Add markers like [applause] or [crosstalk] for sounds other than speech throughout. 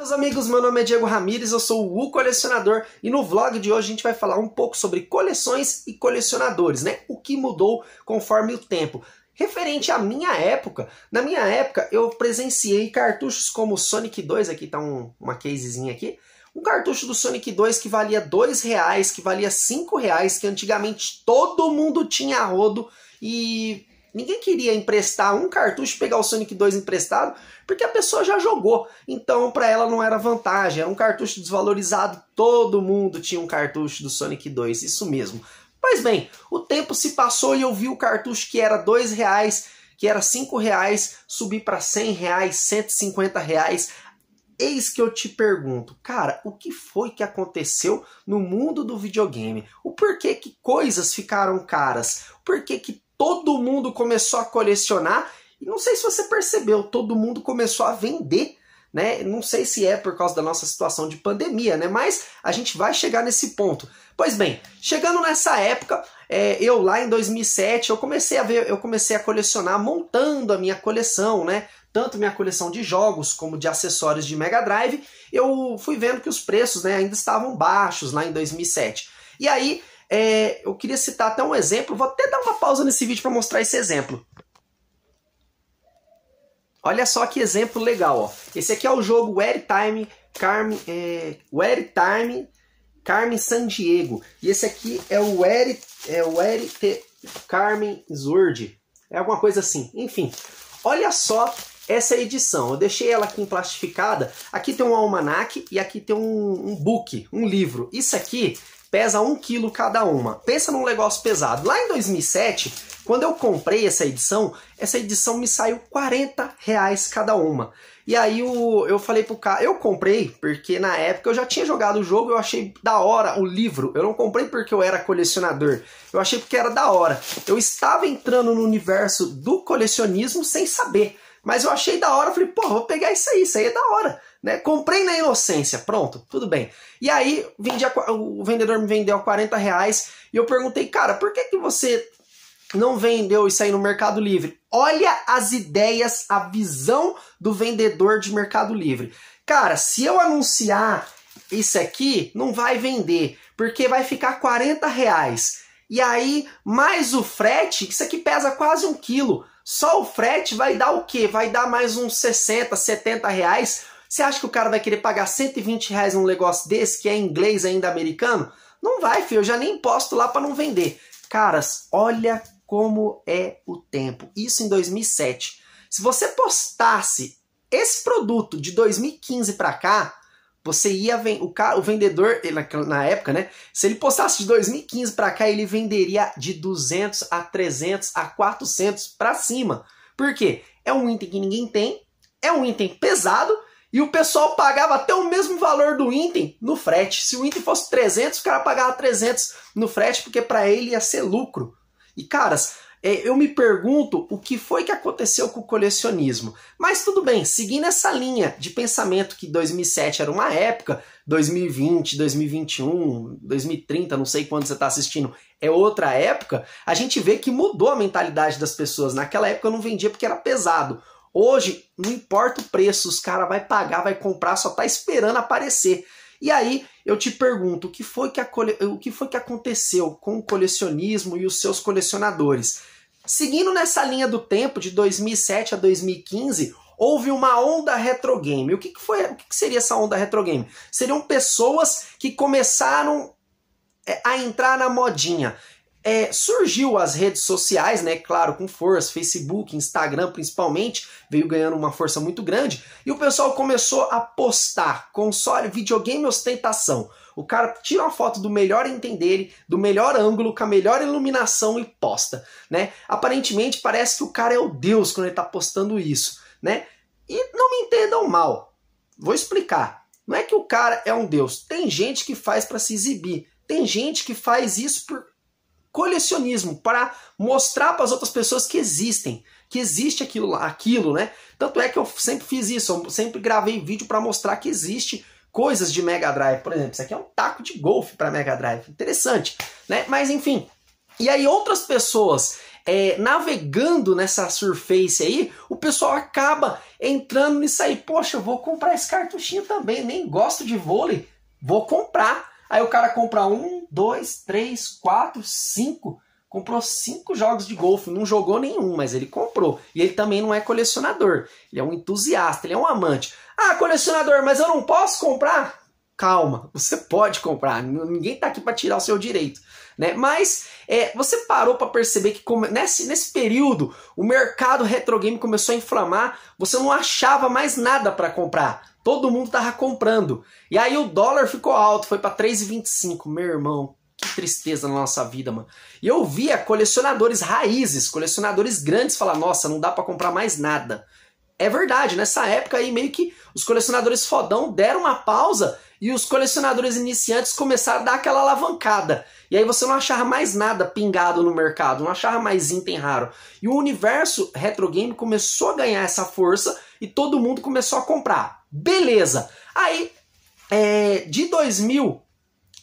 Meus amigos, meu nome é Diego Ramires, eu sou o U Colecionador e no vlog de hoje a gente vai falar um pouco sobre coleções e colecionadores, né? O que mudou conforme o tempo. Referente à minha época, na minha época eu presenciei cartuchos como Sonic 2, aqui tá um, uma casezinha aqui, um cartucho do Sonic 2 que valia dois reais, que valia cinco reais, que antigamente todo mundo tinha rodo e Ninguém queria emprestar um cartucho, pegar o Sonic 2 emprestado, porque a pessoa já jogou. Então, para ela não era vantagem, era um cartucho desvalorizado. Todo mundo tinha um cartucho do Sonic 2, isso mesmo. Mas bem, o tempo se passou e eu vi o cartucho que era dois reais, que era cinco reais, subir para cem reais, cento reais. Eis que eu te pergunto, cara, o que foi que aconteceu no mundo do videogame? O porquê que coisas ficaram caras? Por que que todo mundo começou a colecionar. E não sei se você percebeu, todo mundo começou a vender. Né? Não sei se é por causa da nossa situação de pandemia, né? Mas a gente vai chegar nesse ponto. Pois bem, chegando nessa época, é, eu lá em 2007, eu comecei a ver, eu comecei a colecionar, montando a minha coleção, né? Tanto minha coleção de jogos como de acessórios de Mega Drive, eu fui vendo que os preços né, ainda estavam baixos lá em 2007. E aí é, eu queria citar até um exemplo, vou até dar uma pausa nesse vídeo para mostrar esse exemplo. Olha só que exemplo legal, ó. Esse aqui é o jogo Where Time Carmen, é, Where Time Carmen San Diego. E esse aqui é o Where, é, Where T, Carmen Zurd. É alguma coisa assim. Enfim, olha só essa edição. Eu deixei ela aqui em plastificada. Aqui tem um almanac e aqui tem um, um book, um livro. Isso aqui pesa 1 kg cada uma. Pensa num negócio pesado. Lá em 2007, quando eu comprei essa edição, essa edição me saiu 40 reais cada uma. E aí eu, eu falei pro cara, eu comprei porque na época eu já tinha jogado o jogo, eu achei da hora o livro. Eu não comprei porque eu era colecionador, eu achei porque era da hora. Eu estava entrando no universo do colecionismo sem saber, mas eu achei da hora, falei, pô, vou pegar isso aí, isso aí é da hora. Né? Comprei na inocência, pronto, tudo bem. E aí vendi a, o vendedor me vendeu a 40 reais e eu perguntei, cara, por que, que você não vendeu isso aí no Mercado Livre? Olha as ideias, a visão do vendedor de Mercado Livre. Cara, se eu anunciar isso aqui, não vai vender, porque vai ficar 40 reais. E aí, mais o frete, isso aqui pesa quase um quilo. Só o frete vai dar o quê? Vai dar mais uns 60, 70 reais você acha que o cara vai querer pagar 120 reais num negócio desse que é inglês ainda americano? Não vai, filho. Eu já nem posto lá para não vender. Caras, olha como é o tempo. Isso em 2007. Se você postasse esse produto de 2015 para cá, você ia vender. O, o vendedor, na época, né? Se ele postasse de 2015 para cá, ele venderia de 200 a 300 a 400 para cima. Por quê? É um item que ninguém tem, é um item pesado e o pessoal pagava até o mesmo valor do item no frete. Se o item fosse 300, o cara pagava 300 no frete, porque para ele ia ser lucro. E caras, é, eu me pergunto o que foi que aconteceu com o colecionismo. Mas tudo bem, seguindo essa linha de pensamento que 2007 era uma época, 2020, 2021, 2030, não sei quando você está assistindo, é outra época, a gente vê que mudou a mentalidade das pessoas. Naquela época eu não vendia porque era pesado. Hoje, não importa o preço, os cara vai pagar, vai comprar, só tá esperando aparecer. E aí eu te pergunto, o que foi que, cole... o que, foi que aconteceu com o colecionismo e os seus colecionadores? Seguindo nessa linha do tempo, de 2007 a 2015, houve uma onda retro game. O que, que, foi, o que, que seria essa onda retro game? Seriam pessoas que começaram é, a entrar na modinha é, surgiu as redes sociais, né? Claro, com força, Facebook, Instagram principalmente, veio ganhando uma força muito grande, e o pessoal começou a postar console, videogame ostentação. O cara tira uma foto do melhor entender, do melhor ângulo, com a melhor iluminação e posta, né? Aparentemente parece que o cara é o deus quando ele tá postando isso, né? E não me entendam mal. Vou explicar. Não é que o cara é um deus. Tem gente que faz para se exibir. Tem gente que faz isso por colecionismo, para mostrar para as outras pessoas que existem, que existe aquilo, aquilo, né? Tanto é que eu sempre fiz isso, eu sempre gravei vídeo para mostrar que existe coisas de Mega Drive, por exemplo, isso aqui é um taco de golfe para Mega Drive, interessante, né? Mas enfim, e aí outras pessoas é, navegando nessa surface aí, o pessoal acaba entrando nisso aí, poxa, eu vou comprar esse cartuchinho também, nem gosto de vôlei, vou comprar. Aí o cara compra um, dois, três, quatro, cinco. Comprou cinco jogos de golfe, não jogou nenhum, mas ele comprou. E ele também não é colecionador, ele é um entusiasta, ele é um amante. Ah, colecionador, mas eu não posso comprar? Calma, você pode comprar, ninguém está aqui para tirar o seu direito. Né? Mas é, você parou para perceber que nesse, nesse período o mercado retrogame começou a inflamar, você não achava mais nada para comprar. Todo mundo tava comprando. E aí o dólar ficou alto, foi para 3,25, meu irmão. Que tristeza na nossa vida, mano. E eu via colecionadores raízes, colecionadores grandes falar: "Nossa, não dá para comprar mais nada". É verdade, nessa época aí meio que os colecionadores fodão deram uma pausa e os colecionadores iniciantes começaram a dar aquela alavancada. E aí você não achava mais nada pingado no mercado, não achava mais item raro. E o universo retro game começou a ganhar essa força e todo mundo começou a comprar. Beleza! Aí, é, de 2000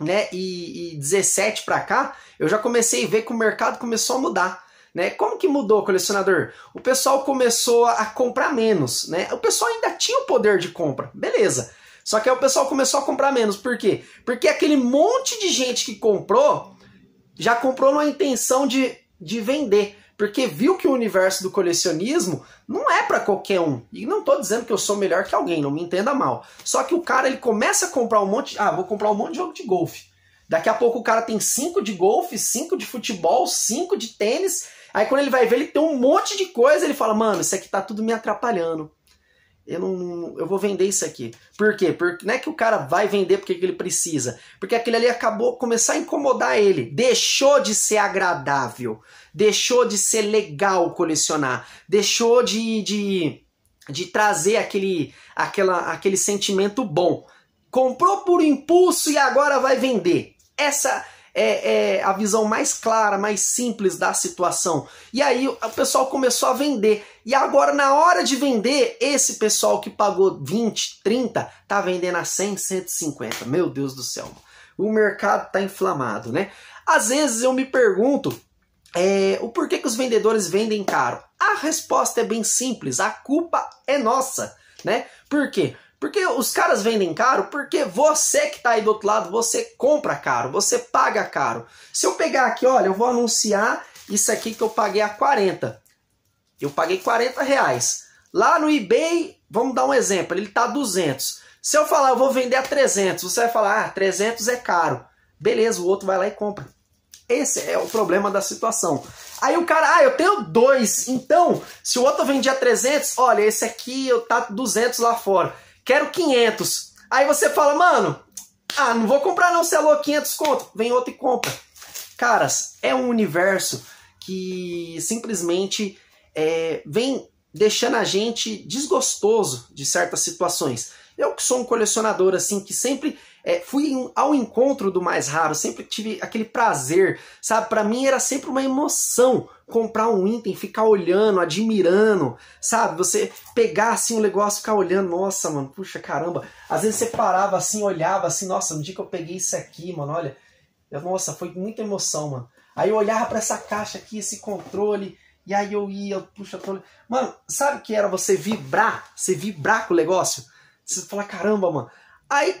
né, e, e 17 para cá, eu já comecei a ver que o mercado começou a mudar. Né? Como que mudou, colecionador? O pessoal começou a comprar menos, né? O pessoal ainda tinha o poder de compra, beleza. Só que aí o pessoal começou a comprar menos. Por quê? Porque aquele monte de gente que comprou já comprou numa intenção de, de vender. Porque viu que o universo do colecionismo não é para qualquer um. E não tô dizendo que eu sou melhor que alguém, não me entenda mal. Só que o cara ele começa a comprar um monte. Ah, vou comprar um monte de jogo de golfe. Daqui a pouco o cara tem cinco de golfe, cinco de futebol, cinco de tênis. Aí quando ele vai ver, ele tem um monte de coisa. Ele fala, mano, isso aqui tá tudo me atrapalhando. Eu, não, eu vou vender isso aqui. Por quê? Porque não é que o cara vai vender porque ele precisa. Porque aquele ali acabou começar a incomodar ele. Deixou de ser agradável. Deixou de ser legal colecionar. Deixou de, de, de trazer aquele, aquela, aquele sentimento bom. Comprou por impulso e agora vai vender. Essa é, é, a visão mais clara, mais simples da situação. E aí o pessoal começou a vender. E agora, na hora de vender, esse pessoal que pagou 20, 30, tá vendendo a 100, 150. Meu Deus do céu, o mercado tá inflamado, né? Às vezes eu me pergunto é, o porquê que os vendedores vendem caro. A resposta é bem simples, a culpa é nossa, né? Por quê? Porque os caras vendem caro porque você que está aí do outro lado, você compra caro, você paga caro. Se eu pegar aqui, olha, eu vou anunciar isso aqui que eu paguei a 40. Eu paguei 40 reais. Lá no eBay, vamos dar um exemplo, ele está 200. Se eu falar, eu vou vender a 300, você vai falar, ah, 300 é caro. Beleza, o outro vai lá e compra. Esse é o problema da situação. Aí o cara, ah, eu tenho dois. Então, se o outro vendia 300, olha, esse aqui eu tá 200 lá fora. Quero 500. Aí você fala, mano, ah, não vou comprar não, você alô 500 conto. Vem outro e compra. Caras, é um universo que simplesmente é, vem deixando a gente desgostoso de certas situações. Eu que sou um colecionador, assim, que sempre é, fui ao encontro do mais raro, sempre tive aquele prazer, sabe? Para mim era sempre uma emoção comprar um item, ficar olhando, admirando, sabe? Você pegar assim o um negócio, ficar olhando, nossa, mano, puxa caramba. Às vezes você parava assim, olhava assim, nossa, no dia que eu peguei isso aqui, mano, olha, nossa, foi muita emoção, mano. Aí eu olhava para essa caixa aqui, esse controle, e aí eu ia, puxa, tô... mano, sabe que era você vibrar, você vibrar com o negócio? Você fala, caramba, mano. Aí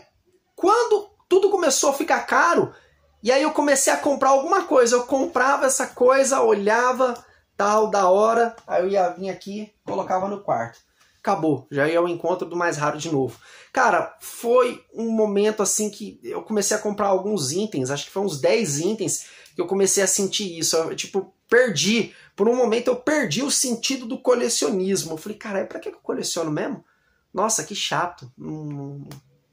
quando tudo começou a ficar caro, e aí eu comecei a comprar alguma coisa, eu comprava essa coisa, olhava, tal, da hora, aí eu ia vir aqui, colocava no quarto. Acabou, já ia ao encontro do mais raro de novo. Cara, foi um momento assim que eu comecei a comprar alguns itens, acho que foi uns 10 itens que eu comecei a sentir isso. Eu, tipo, perdi. Por um momento eu perdi o sentido do colecionismo. Eu falei, caralho, é pra que eu coleciono mesmo? Nossa, que chato. Não, não,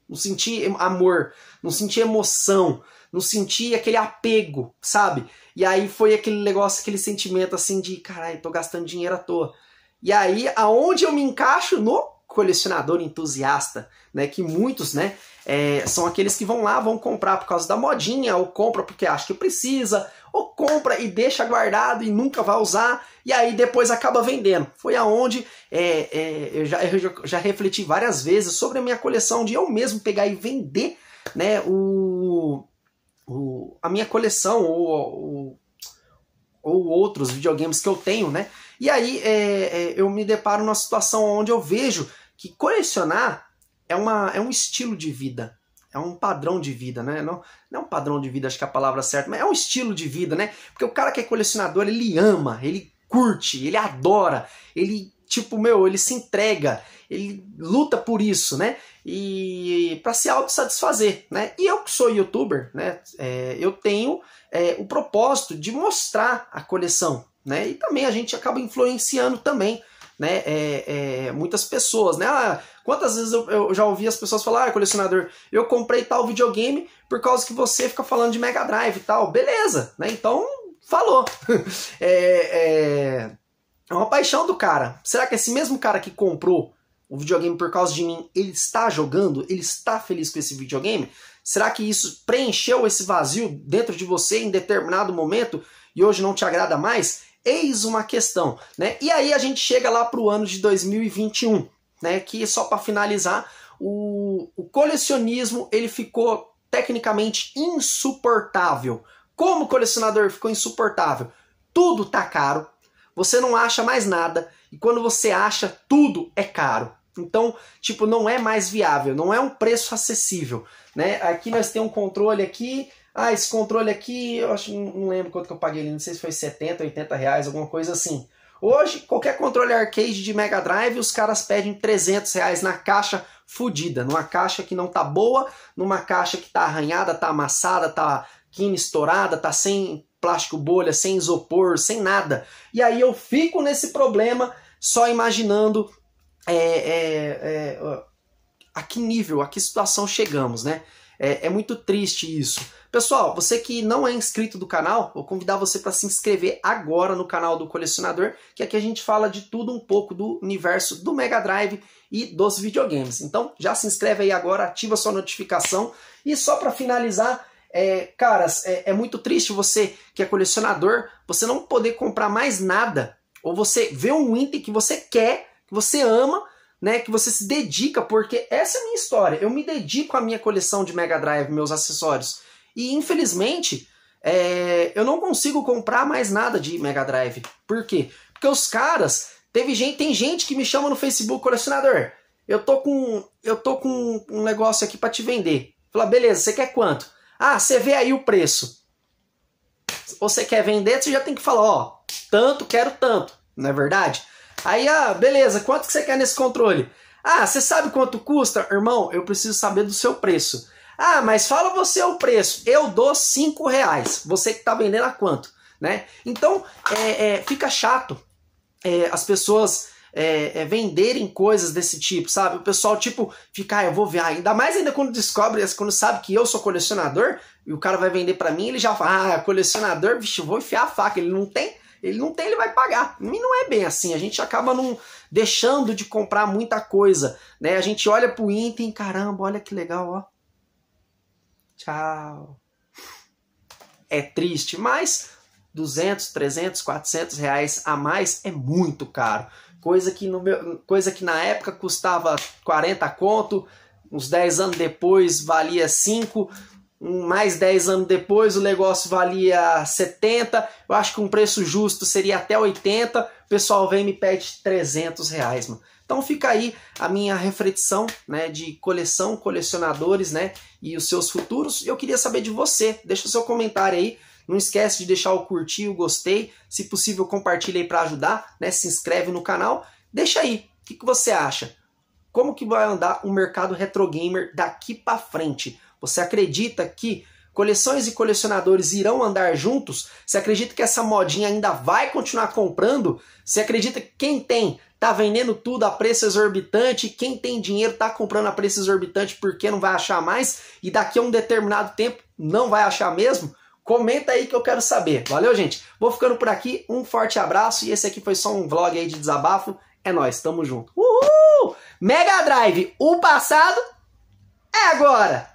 não senti amor, não senti emoção, não senti aquele apego, sabe? E aí foi aquele negócio, aquele sentimento assim de, caralho, tô gastando dinheiro à toa. E aí, aonde eu me encaixo? No colecionador entusiasta, né? Que muitos, né? É, são aqueles que vão lá, vão comprar por causa da modinha, ou compra porque acha que precisa, ou compra e deixa guardado e nunca vai usar, e aí depois acaba vendendo. Foi aonde é, é, eu, já, eu já refleti várias vezes sobre a minha coleção de eu mesmo pegar e vender né, o, o, a minha coleção ou, ou, ou outros videogames que eu tenho, né? E aí é, é eu me deparo numa situação onde eu vejo que colecionar é, uma, é um estilo de vida, é um padrão de vida, né? Não, não é um padrão de vida, acho que é a palavra certa, mas é um estilo de vida, né? Porque o cara que é colecionador, ele ama, ele curte, ele adora, ele, tipo, meu, ele se entrega, ele luta por isso, né? E para se autossatisfazer, né? E eu que sou youtuber, né? É, eu tenho é, o propósito de mostrar a coleção, né? E também a gente acaba influenciando também né, é, é, muitas pessoas, né? Ah, quantas vezes eu, eu, já ouvi as pessoas falar, ah, colecionador, eu comprei tal videogame por causa que você fica falando de Mega Drive e tal. Beleza, né? Então, falou. [laughs] É, é, é uma paixão do cara. Será que esse mesmo cara que comprou o videogame por causa de mim, ele está jogando? Ele está feliz com esse videogame? Será que isso preencheu esse vazio dentro de você em determinado momento e hoje não te agrada mais? Eis uma questão, né? E aí a gente chega lá para o ano de 2021, né? Que só para finalizar, o, o colecionismo ele ficou tecnicamente insuportável. Como colecionador ficou insuportável? Tudo tá caro, você não acha mais nada e quando você acha tudo é caro. Então, tipo, não é mais viável, não é um preço acessível, né? Aqui nós temos um controle aqui ah, esse controle aqui, eu acho, não lembro quanto que eu paguei, não sei se foi 70, 80 reais, alguma coisa assim. Hoje, qualquer controle arcade de Mega Drive, os caras pedem 300 reais na caixa fodida, numa caixa que não tá boa, numa caixa que tá arranhada, tá amassada, tá quina estourada, tá sem plástico bolha, sem isopor, sem nada. E aí eu fico nesse problema só imaginando é, é, é, a que nível, a que situação chegamos, né? é, é muito triste isso. Pessoal, você que não é inscrito do canal, vou convidar você para se inscrever agora no canal do Colecionador, que aqui a gente fala de tudo um pouco do universo do Mega Drive e dos videogames. Então, já se inscreve aí agora, ativa sua notificação. E só para finalizar, é, caras, é, é muito triste você que é colecionador, você não poder comprar mais nada, ou você ver um item que você quer, que você ama, né, que você se dedica, porque essa é a minha história. Eu me dedico à minha coleção de Mega Drive, meus acessórios. E infelizmente, é, eu não consigo comprar mais nada de Mega Drive. Por quê? Porque os caras. Teve gente, tem gente que me chama no Facebook, colecionador. Eu tô com, eu tô com um negócio aqui para te vender. Fala, beleza, você quer quanto? Ah, você vê aí o preço. Você quer vender, você já tem que falar, ó, tanto, quero tanto, não é verdade? Aí, ah, beleza, quanto que você quer nesse controle? Ah, você sabe quanto custa? Irmão, eu preciso saber do seu preço. Ah, mas fala você o preço. Eu dou 5 reais. Você que tá vendendo a quanto? Né? Então é, é, fica chato é, as pessoas é, é, venderem coisas desse tipo, sabe? O pessoal, tipo, fica, ah, eu vou ver. Ah, ainda mais ainda quando descobre, quando sabe que eu sou colecionador, e o cara vai vender para mim, ele já fala, ah, colecionador, bicho, vou enfiar a faca. Ele não tem, ele não tem, ele vai pagar. E não é bem assim. A gente acaba não deixando de comprar muita coisa, né? A gente olha pro item, caramba, olha que legal, ó. Tchau. É triste, mas 200, 300, 400 reais a mais é muito caro. Coisa que, no meu, coisa que na época custava 40 conto, uns 10 anos depois valia 5 mais 10 anos depois o negócio valia 70, eu acho que um preço justo seria até 80, o pessoal vem e me pede 300 reais, mano. Então fica aí a minha reflexão, né, de coleção, colecionadores, né, e os seus futuros. Eu queria saber de você, deixa o seu comentário aí, não esquece de deixar o curtir, o gostei, se possível compartilha aí para ajudar, né, se inscreve no canal, deixa aí, o que, que você acha? Como que vai andar o mercado retro gamer daqui para frente? Você acredita que coleções e colecionadores irão andar juntos? Você acredita que essa modinha ainda vai continuar comprando? Você acredita que quem tem tá vendendo tudo a preço exorbitante, quem tem dinheiro tá comprando a preço exorbitante porque não vai achar mais e daqui a um determinado tempo não vai achar mesmo? Comenta aí que eu quero saber. Valeu, gente? Vou ficando por aqui. Um forte abraço e esse aqui foi só um vlog aí de desabafo. É nós, tamo junto. Uhul! Mega Drive, o passado é agora.